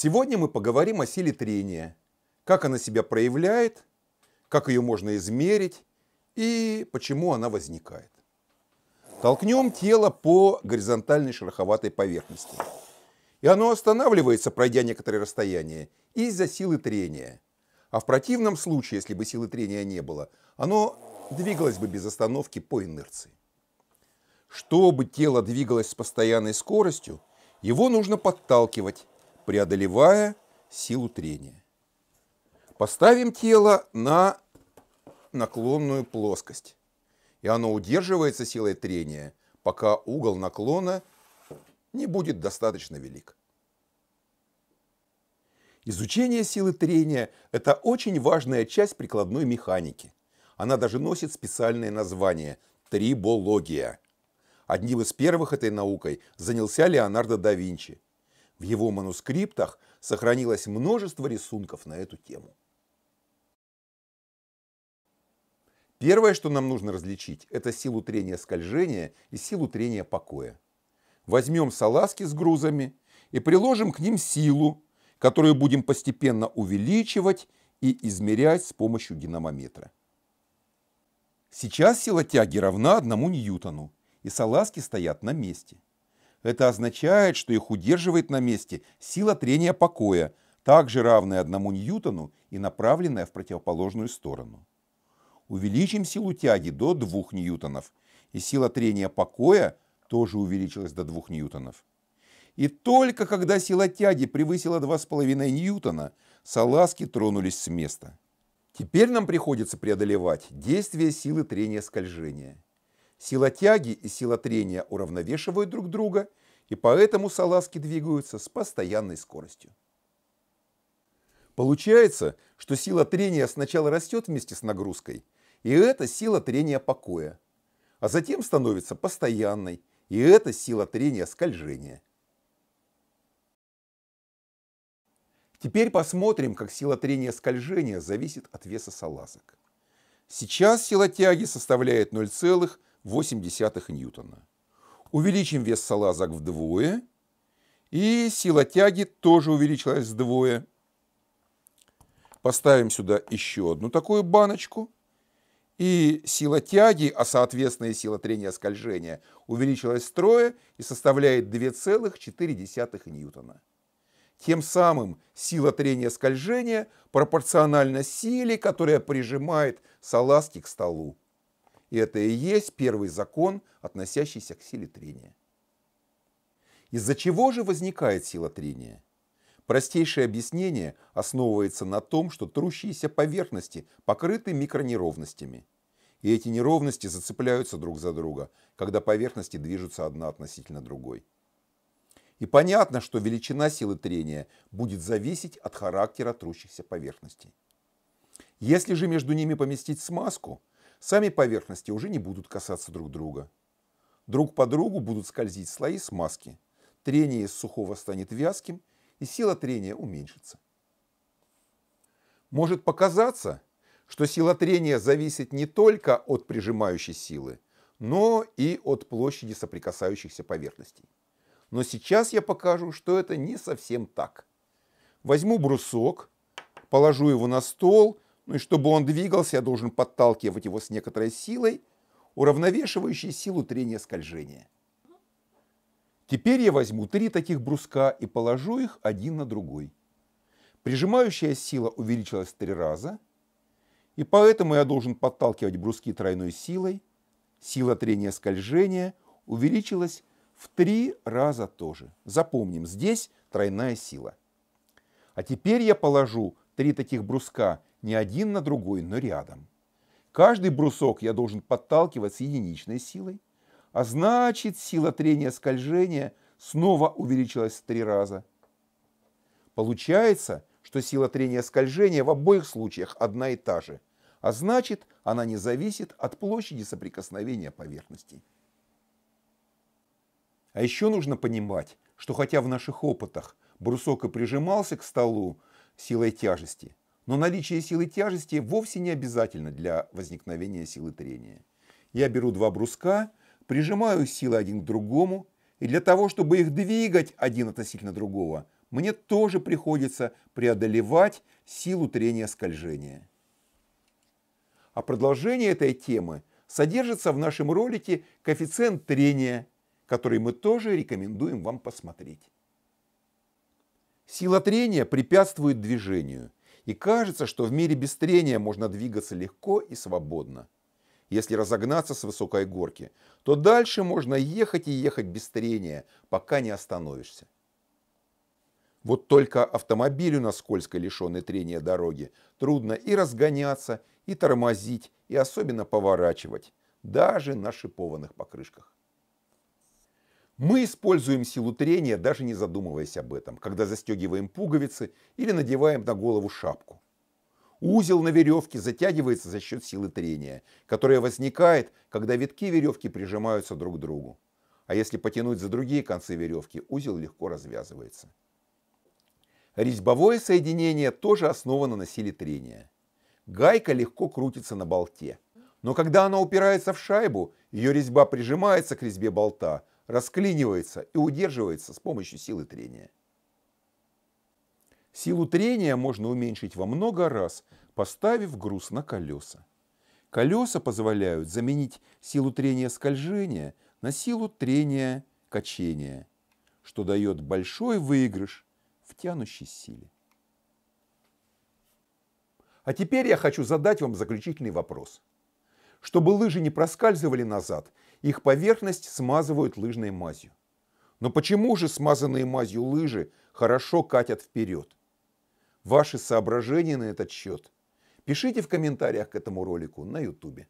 Сегодня мы поговорим о силе трения, как она себя проявляет, как ее можно измерить и почему она возникает. Толкнем тело по горизонтальной шероховатой поверхности. И оно останавливается, пройдя некоторое расстояние, из-за силы трения. А в противном случае, если бы силы трения не было, оно двигалось бы без остановки по инерции. Чтобы тело двигалось с постоянной скоростью, его нужно подталкивать, преодолевая силу трения. Поставим тело на наклонную плоскость, и оно удерживается силой трения, пока угол наклона не будет достаточно велик. Изучение силы трения – это очень важная часть прикладной механики. Она даже носит специальное название – трибология. Одним из первых этой наукой занялся Леонардо да Винчи – в его манускриптах сохранилось множество рисунков на эту тему. Первое, что нам нужно различить, это силу трения скольжения и силу трения покоя. Возьмем салазки с грузами и приложим к ним силу, которую будем постепенно увеличивать и измерять с помощью динамометра. Сейчас сила тяги равна 1 ньютону, и салазки стоят на месте. Это означает, что их удерживает на месте сила трения покоя, также равная одному ньютону и направленная в противоположную сторону. Увеличим силу тяги до 2 ньютонов, и сила трения покоя тоже увеличилась до 2 ньютонов. И только когда сила тяги превысила 2,5 ньютона, салазки тронулись с места. Теперь нам приходится преодолевать действие силы трения скольжения. Сила тяги и сила трения уравновешивают друг друга, и поэтому салазки двигаются с постоянной скоростью. Получается, что сила трения сначала растет вместе с нагрузкой, и это сила трения покоя, а затем становится постоянной, и это сила трения скольжения. Теперь посмотрим, как сила трения скольжения зависит от веса салазок. Сейчас сила тяги составляет 0,1 0,8 ньютона. Увеличим вес салазок вдвое, и сила тяги тоже увеличилась вдвое. Поставим сюда еще одну такую баночку, и сила тяги, а соответственно и сила трения скольжения, увеличилась втрое и составляет 2,4 ньютона. Тем самым сила трения скольжения пропорциональна силе, которая прижимает салазки к столу. И это и есть первый закон, относящийся к силе трения. Из-за чего же возникает сила трения? Простейшее объяснение основывается на том, что трущиеся поверхности покрыты микронеровностями. И эти неровности зацепляются друг за друга, когда поверхности движутся одна относительно другой. И понятно, что величина силы трения будет зависеть от характера трущихся поверхностей. Если же между ними поместить смазку, Сами поверхности уже не будут касаться друг друга. Друг по другу будут скользить слои смазки. Трение из сухого станет вязким, и сила трения уменьшится. Может показаться, что сила трения зависит не только от прижимающей силы, но и от площади соприкасающихся поверхностей. Но сейчас я покажу, что это не совсем так. Возьму брусок, положу его на стол ну и чтобы он двигался, я должен подталкивать его с некоторой силой, уравновешивающей силу трения скольжения. Теперь я возьму три таких бруска и положу их один на другой. Прижимающая сила увеличилась в три раза, и поэтому я должен подталкивать бруски тройной силой. Сила трения скольжения увеличилась в три раза тоже. Запомним, здесь тройная сила. А теперь я положу три таких бруска не один на другой, но рядом. Каждый брусок я должен подталкивать с единичной силой, а значит сила трения скольжения снова увеличилась в три раза. Получается, что сила трения скольжения в обоих случаях одна и та же, а значит она не зависит от площади соприкосновения поверхностей. А еще нужно понимать, что хотя в наших опытах брусок и прижимался к столу силой тяжести – но наличие силы тяжести вовсе не обязательно для возникновения силы трения. Я беру два бруска, прижимаю силы один к другому, и для того, чтобы их двигать один относительно другого, мне тоже приходится преодолевать силу трения скольжения. А продолжение этой темы содержится в нашем ролике «Коэффициент трения», который мы тоже рекомендуем вам посмотреть. Сила трения препятствует движению – и кажется, что в мире без трения можно двигаться легко и свободно. Если разогнаться с высокой горки, то дальше можно ехать и ехать без трения, пока не остановишься. Вот только автомобилю на скользкой лишенной трения дороги трудно и разгоняться, и тормозить, и особенно поворачивать, даже на шипованных покрышках. Мы используем силу трения, даже не задумываясь об этом, когда застегиваем пуговицы или надеваем на голову шапку. Узел на веревке затягивается за счет силы трения, которая возникает, когда витки веревки прижимаются друг к другу. А если потянуть за другие концы веревки, узел легко развязывается. Резьбовое соединение тоже основано на силе трения. Гайка легко крутится на болте. Но когда она упирается в шайбу, ее резьба прижимается к резьбе болта, расклинивается и удерживается с помощью силы трения. Силу трения можно уменьшить во много раз, поставив груз на колеса. Колеса позволяют заменить силу трения скольжения на силу трения качения, что дает большой выигрыш в тянущей силе. А теперь я хочу задать вам заключительный вопрос – чтобы лыжи не проскальзывали назад, их поверхность смазывают лыжной мазью. Но почему же смазанные мазью лыжи хорошо катят вперед? Ваши соображения на этот счет пишите в комментариях к этому ролику на YouTube.